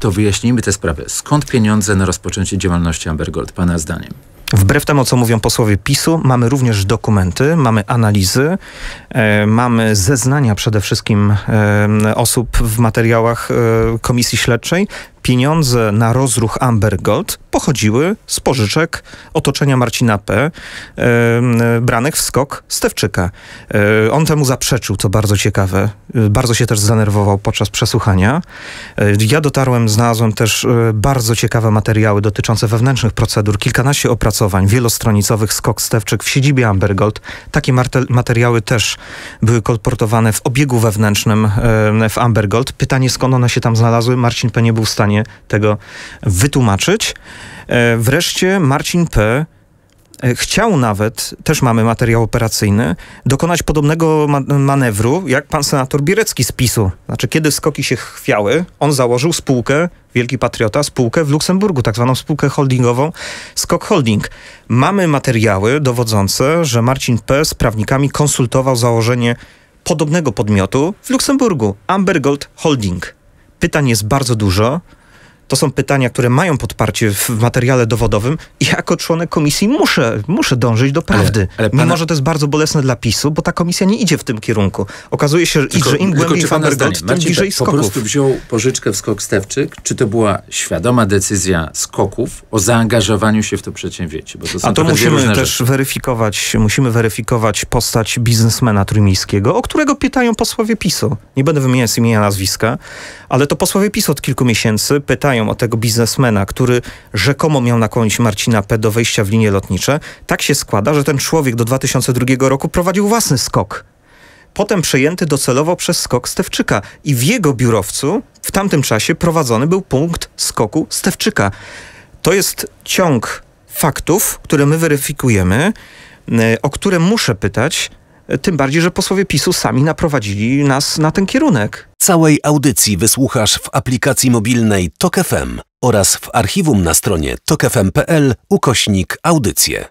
To wyjaśnijmy tę sprawę. Skąd pieniądze na rozpoczęcie działalności Ambergold, Pana zdaniem? Wbrew temu, co mówią posłowie PiSu, mamy również dokumenty, mamy analizy, e, mamy zeznania przede wszystkim e, osób w materiałach e, komisji śledczej, pieniądze na rozruch Amber Gold pochodziły z pożyczek otoczenia Marcina P., branych w skok Stewczyka. E, on temu zaprzeczył, co bardzo ciekawe. E, bardzo się też zdenerwował podczas przesłuchania. E, ja dotarłem, znalazłem też bardzo ciekawe materiały dotyczące wewnętrznych procedur, kilkanaście opracowań wielostronicowych skok Stewczyk w siedzibie Amber Gold. Takie materiały też były kolportowane w obiegu wewnętrznym w Amber Gold. Pytanie, skąd one się tam znalazły? Marcin P. nie był w stanie stanie tego wytłumaczyć. E, wreszcie Marcin P e, chciał nawet, też mamy materiał operacyjny, dokonać podobnego manewru jak pan senator Bierecki z PiSu. Znaczy, kiedy skoki się chwiały, on założył spółkę, wielki patriota, spółkę w Luksemburgu, tak zwaną spółkę holdingową Skok Holding. Mamy materiały dowodzące, że Marcin P. z prawnikami konsultował założenie podobnego podmiotu w Luksemburgu, Ambergold Holding. Pytań jest bardzo dużo. To są pytania, które mają podparcie w materiale dowodowym i jako członek komisji muszę, muszę dążyć do prawdy. Ale, ale pana... Mimo, że to jest bardzo bolesne dla PiSu, bo ta komisja nie idzie w tym kierunku. Okazuje się, tylko, że im głębiej Fabergold, tym bliżej skoków. Po prostu wziął pożyczkę w skok Stewczyk. Czy to była świadoma decyzja skoków o zaangażowaniu się w to przedsięwzięcie? Bo to są A to musimy też weryfikować, musimy weryfikować postać biznesmena Trójmiejskiego, o którego pytają posłowie PiSu. Nie będę wymieniać imienia, nazwiska, ale to posłowie PiSu od kilku miesięcy pytają pytają o tego biznesmena, który rzekomo miał nakłonić Marcina P. do wejścia w linie lotnicze, tak się składa, że ten człowiek do 2002 roku prowadził własny skok potem przejęty docelowo przez skok Stewczyka i w jego biurowcu w tamtym czasie prowadzony był punkt skoku Stewczyka. To jest ciąg faktów, które my weryfikujemy, e, o które muszę pytać, tym bardziej, że posłowie PiSu sami naprowadzili nas na ten kierunek. Całej audycji wysłuchasz w aplikacji mobilnej TokFM oraz w archiwum na stronie tokefm.pl ukośnik audycje.